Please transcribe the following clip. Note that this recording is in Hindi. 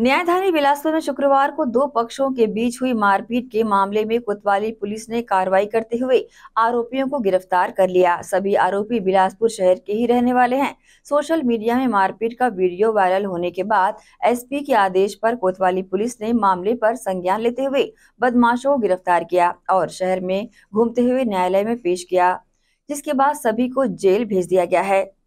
न्यायधानी बिलासपुर में शुक्रवार को दो पक्षों के बीच हुई मारपीट के मामले में कोतवाली पुलिस ने कार्रवाई करते हुए आरोपियों को गिरफ्तार कर लिया सभी आरोपी बिलासपुर शहर के ही रहने वाले हैं सोशल मीडिया में मारपीट का वीडियो वायरल होने के बाद एसपी के आदेश पर कोतवाली पुलिस ने मामले पर संज्ञान लेते हुए बदमाशों को गिरफ्तार किया और शहर में घूमते हुए न्यायालय में पेश किया जिसके बाद सभी को जेल भेज दिया गया है